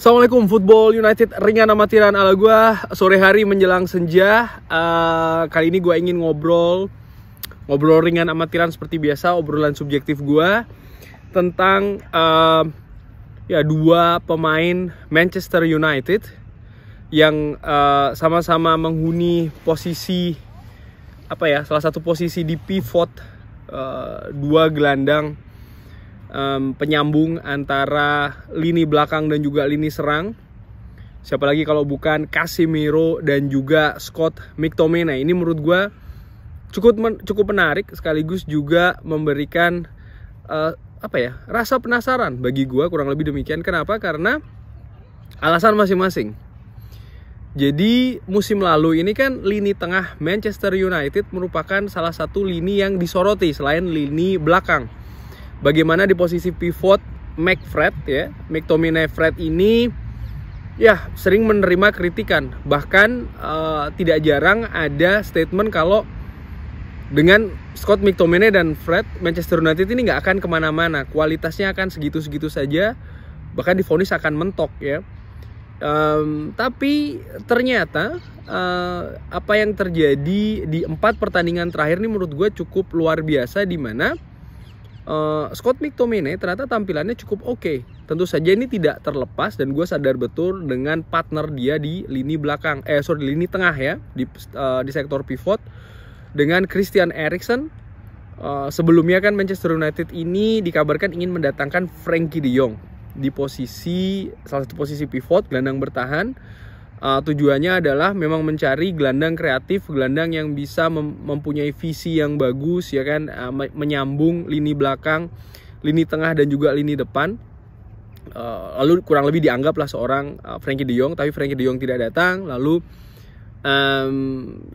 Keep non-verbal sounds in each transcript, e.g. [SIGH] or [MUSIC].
Assalamualaikum Football United ringan amatiran ala gue Sore hari menjelang senja uh, Kali ini gue ingin ngobrol Ngobrol ringan amatiran seperti biasa Obrolan subjektif gue Tentang uh, ya dua pemain Manchester United Yang eh, sama-sama uh, menghuni posisi Apa ya Salah satu posisi di pivot uh, Dua gelandang um, penyambung antara lini belakang dan juga lini serang. Siapa lagi kalau bukan Casemiro dan juga Scott McTominay. Ini menurut gue cukup men cukup menarik sekaligus juga memberikan uh, apa ya rasa penasaran bagi gue kurang lebih demikian. Kenapa? Karena alasan masing-masing. Jadi musim lalu ini kan lini tengah Manchester United merupakan salah satu lini yang disoroti selain lini belakang bagaimana di posisi pivot Mac Fred ya McTominay Fred ini ya sering menerima kritikan bahkan uh, tidak jarang ada statement kalau dengan Scott McTominay dan Fred Manchester United ini nggak akan kemana-mana kualitasnya akan segitu-segitu saja bahkan difonis akan mentok ya um, tapi ternyata uh, apa yang terjadi di empat pertandingan terakhir ini menurut gue cukup luar biasa di mana Eh, Scott McTominay ternyata tampilannya cukup oke. Okay. Tentu saja ini tidak terlepas dan gue sadar betul dengan partner dia di lini belakang, eh sorry di lini tengah ya di uh, di sektor pivot dengan Christian Eriksen. Uh, sebelumnya kan Manchester United ini dikabarkan ingin mendatangkan Frankie De Jong di posisi salah satu posisi pivot gelandang bertahan uh, tujuannya adalah memang mencari gelandang kreatif, gelandang yang bisa mem mempunyai visi yang bagus ya kan, uh, menyambung lini belakang, lini tengah dan juga lini depan. Uh, lalu kurang lebih dianggaplah seorang uh, Frankie De Jong, tapi Frankie De Jong tidak datang. Lalu um,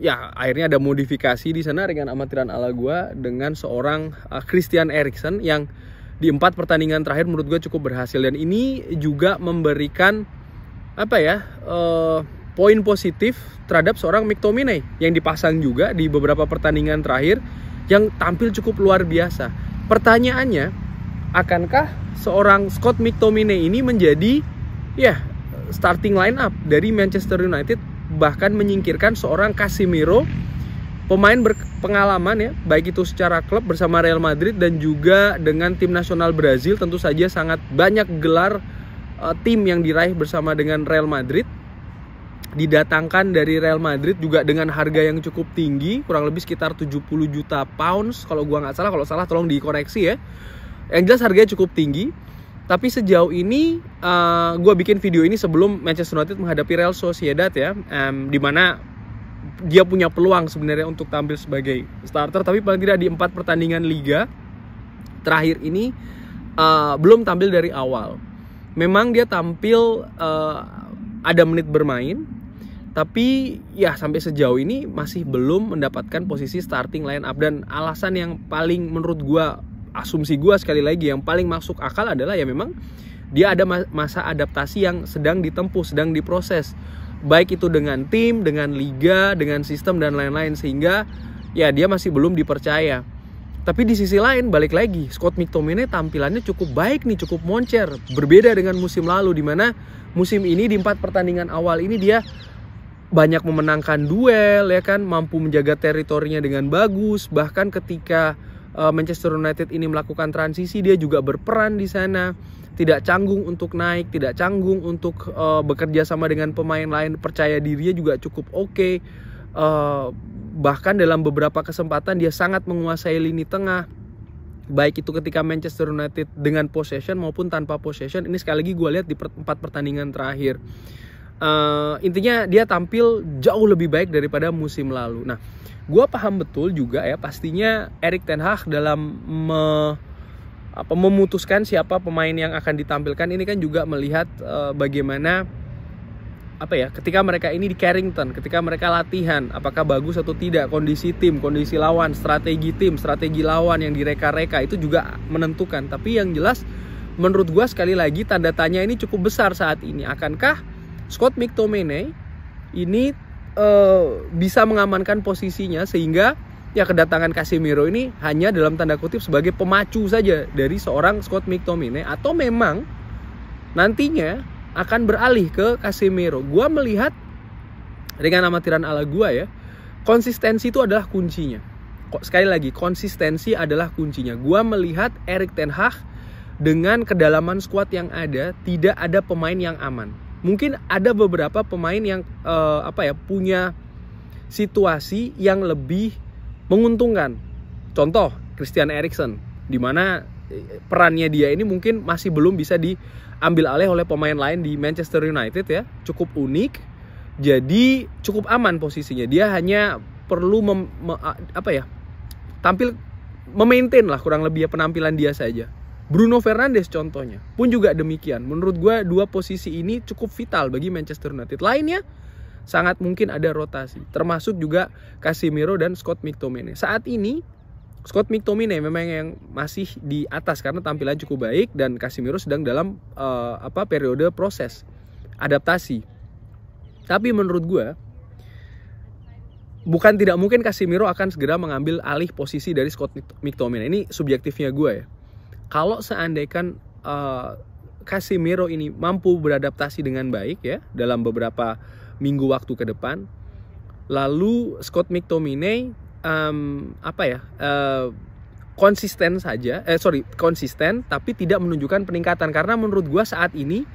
ya akhirnya ada modifikasi di sana dengan amatiran ala gua dengan seorang uh, Christian Eriksen yang di empat pertandingan terakhir menurut gue cukup berhasil dan ini juga memberikan apa ya uh, poin positif terhadap seorang McTominay yang dipasang juga di beberapa pertandingan terakhir yang tampil cukup luar biasa. Pertanyaannya, akankah seorang Scott McTominay ini menjadi ya starting line up dari Manchester United bahkan menyingkirkan seorang Casemiro pemain berpengalaman ya baik itu secara klub bersama Real Madrid dan juga dengan tim nasional Brazil tentu saja sangat banyak gelar Eh, tim yang diraih bersama dengan Real Madrid didatangkan dari Real Madrid juga dengan harga yang cukup tinggi kurang lebih sekitar 70 juta pounds kalau gua nggak salah kalau salah tolong dikoreksi ya yang jelas harganya cukup tinggi tapi sejauh ini uh, eh, gue bikin video ini sebelum Manchester United menghadapi Real Sociedad ya, um, dimana dia punya peluang sebenarnya untuk tampil sebagai starter, tapi paling tidak di empat pertandingan liga terakhir ini uh, belum tampil dari awal memang dia tampil uh, ada menit bermain tapi ya sampai sejauh ini masih belum mendapatkan posisi starting line up dan alasan yang paling menurut gua asumsi gua sekali lagi yang paling masuk akal adalah ya memang dia ada masa adaptasi yang sedang ditempuh, sedang diproses. Baik itu dengan tim, dengan liga, dengan sistem dan lain-lain sehingga ya dia masih belum dipercaya. Tapi di sisi lain balik lagi Scott McTominay tampilannya cukup baik nih, cukup moncer. Berbeda dengan musim lalu di mana musim ini di empat pertandingan awal ini dia banyak memenangkan duel ya kan, mampu menjaga teritorinya dengan bagus. Bahkan ketika eh, Manchester United ini melakukan transisi dia juga berperan di sana. Tidak canggung untuk naik, tidak canggung untuk uh, bekerja sama dengan pemain lain, percaya dirinya juga cukup oke. Okay. Uh, eh, bahkan dalam beberapa kesempatan dia sangat menguasai lini tengah baik itu ketika Manchester United dengan possession maupun tanpa possession ini sekali lagi gue lihat di empat pertandingan terakhir uh, intinya dia tampil jauh lebih baik daripada musim lalu nah gue paham betul juga ya pastinya Erik Ten Hag dalam me, apa, memutuskan siapa pemain yang akan ditampilkan ini kan juga melihat uh, bagaimana apa ya ketika mereka ini di Carrington ketika mereka latihan apakah bagus atau tidak kondisi tim kondisi lawan strategi tim strategi lawan yang direka-reka itu juga menentukan tapi yang jelas menurut gua sekali lagi tanda tanya ini cukup besar saat ini akankah Scott McTominay ini uh, bisa mengamankan posisinya sehingga ya kedatangan Casemiro ini hanya dalam tanda kutip sebagai pemacu saja dari seorang Scott McTominay atau memang nantinya akan beralih ke Casemiro. Gua melihat dengan amatiran ala gua ya, konsistensi itu adalah kuncinya. Kok Sekali lagi, konsistensi adalah kuncinya. Gua melihat Erik ten Hag dengan kedalaman skuad yang ada, tidak ada pemain yang aman. Mungkin ada beberapa pemain yang uh, apa ya punya situasi yang lebih menguntungkan. Contoh Christian Eriksen, di mana perannya dia ini mungkin masih belum bisa diambil alih oleh pemain lain di Manchester United ya. Cukup unik, jadi cukup aman posisinya. Dia hanya perlu mem, me, apa ya? tampil memaintain lah kurang lebih ya penampilan dia saja. Bruno Fernandes contohnya pun juga demikian. Menurut gue dua posisi ini cukup vital bagi Manchester United. Lainnya sangat mungkin ada rotasi, termasuk juga Casemiro dan Scott McTominay. Saat ini Scott McTominay memang yang masih di atas karena tampilan cukup baik dan Casimiro sedang dalam uh, apa periode proses adaptasi. Tapi menurut gue bukan tidak mungkin Casimiro akan segera mengambil alih posisi dari Scott McTominay. Ini subjektifnya gue ya. Kalau seandainya uh, eh, Casemiro ini mampu beradaptasi dengan baik ya dalam beberapa minggu waktu ke depan, lalu Scott McTominay um, apa ya uh, konsisten saja eh sorry konsisten tapi tidak menunjukkan peningkatan karena menurut gue saat ini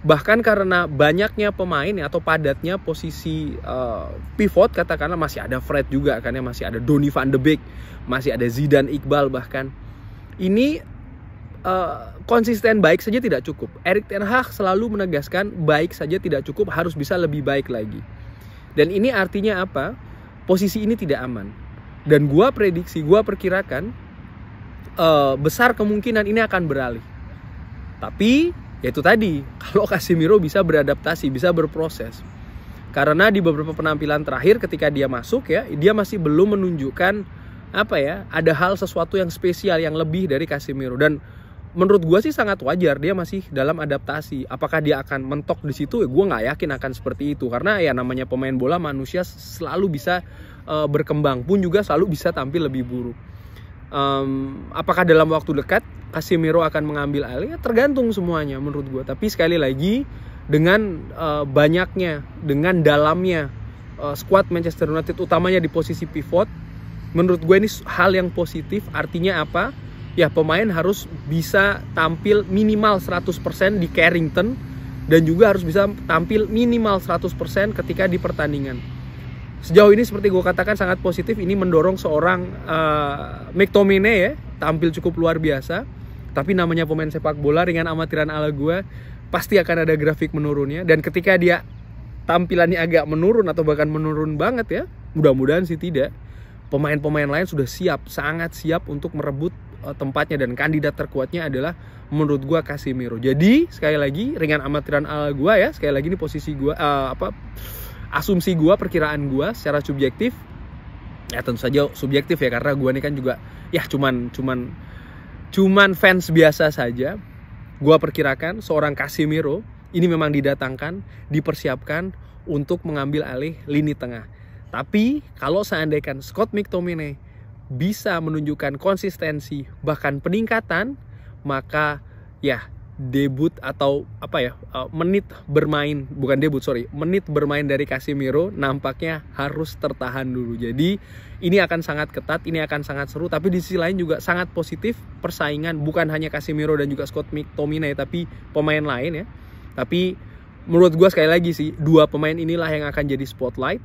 bahkan karena banyaknya pemain ya, atau padatnya posisi uh, pivot katakanlah masih ada Fred juga kan ya masih ada Donny van de Beek masih ada Zidane Iqbal bahkan ini uh, konsisten baik saja tidak cukup Erik ten Hag selalu menegaskan baik saja tidak cukup harus bisa lebih baik lagi dan ini artinya apa posisi ini tidak aman dan gua prediksi gua perkirakan uh, besar kemungkinan ini akan beralih tapi yaitu tadi [LAUGHS] kalau Casimiro bisa beradaptasi bisa berproses karena di beberapa penampilan terakhir ketika dia masuk ya dia masih belum menunjukkan apa ya ada hal sesuatu yang spesial yang lebih dari Casimiro dan menurut gue sih sangat wajar dia masih dalam adaptasi. Apakah dia akan mentok di situ? Ya, gue nggak yakin akan seperti itu karena ya namanya pemain bola manusia selalu bisa uh, berkembang pun juga selalu bisa tampil lebih buruk. Um, apakah dalam waktu dekat Casemiro akan mengambil alih? Ya, tergantung semuanya menurut gue. Tapi sekali lagi dengan uh, banyaknya, dengan dalamnya uh, eh, skuad Manchester United utamanya di posisi pivot, menurut gue ini hal yang positif. Artinya apa? ya pemain harus bisa tampil minimal 100% di Carrington dan juga harus bisa tampil minimal 100% ketika di pertandingan. Sejauh ini seperti gue katakan sangat positif ini mendorong seorang uh, McTominay ya tampil cukup luar biasa. Tapi namanya pemain sepak bola dengan amatiran ala gue pasti akan ada grafik menurunnya dan ketika dia tampilannya agak menurun atau bahkan menurun banget ya mudah-mudahan sih tidak pemain-pemain lain sudah siap sangat siap untuk merebut Eh, tempatnya dan kandidat terkuatnya adalah menurut gua Casemiro. Jadi sekali lagi ringan amatiran ala gua ya. Sekali lagi ini posisi gua uh, apa asumsi gua, perkiraan gua secara subjektif. Ya tentu saja subjektif ya karena gua ini kan juga ya cuman cuman cuman fans biasa saja. Gua perkirakan seorang Casemiro ini memang didatangkan, dipersiapkan untuk mengambil alih lini tengah. Tapi kalau seandainya Scott McTominay bisa menunjukkan konsistensi bahkan peningkatan, maka ya debut atau apa ya eh, menit bermain bukan debut sorry menit bermain dari Casemiro nampaknya harus tertahan dulu jadi ini akan sangat ketat ini akan sangat seru tapi di sisi lain juga sangat positif persaingan bukan hanya Casemiro dan juga Scott McTominay tapi pemain lain ya tapi menurut gue sekali lagi sih dua pemain inilah yang akan jadi spotlight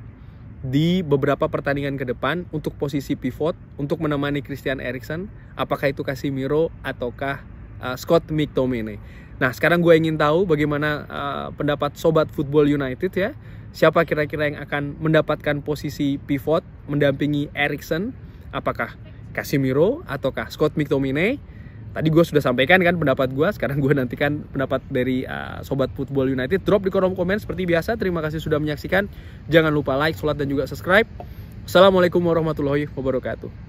di beberapa pertandingan ke depan untuk posisi pivot untuk menemani Christian Eriksen apakah itu Casimiro ataukah uh, Scott McTominay. Nah, sekarang gue ingin tahu bagaimana uh, pendapat sobat Football United ya. Siapa kira-kira yang akan mendapatkan posisi pivot mendampingi Eriksen? Apakah Casimiro ataukah Scott McTominay? Tadi gue sudah sampaikan kan pendapat gue, sekarang gue nantikan pendapat dari uh, Sobat Football United. Drop di kolom komen seperti biasa, terima kasih sudah menyaksikan. Jangan lupa like, sholat, dan juga subscribe. Assalamualaikum warahmatullahi wabarakatuh.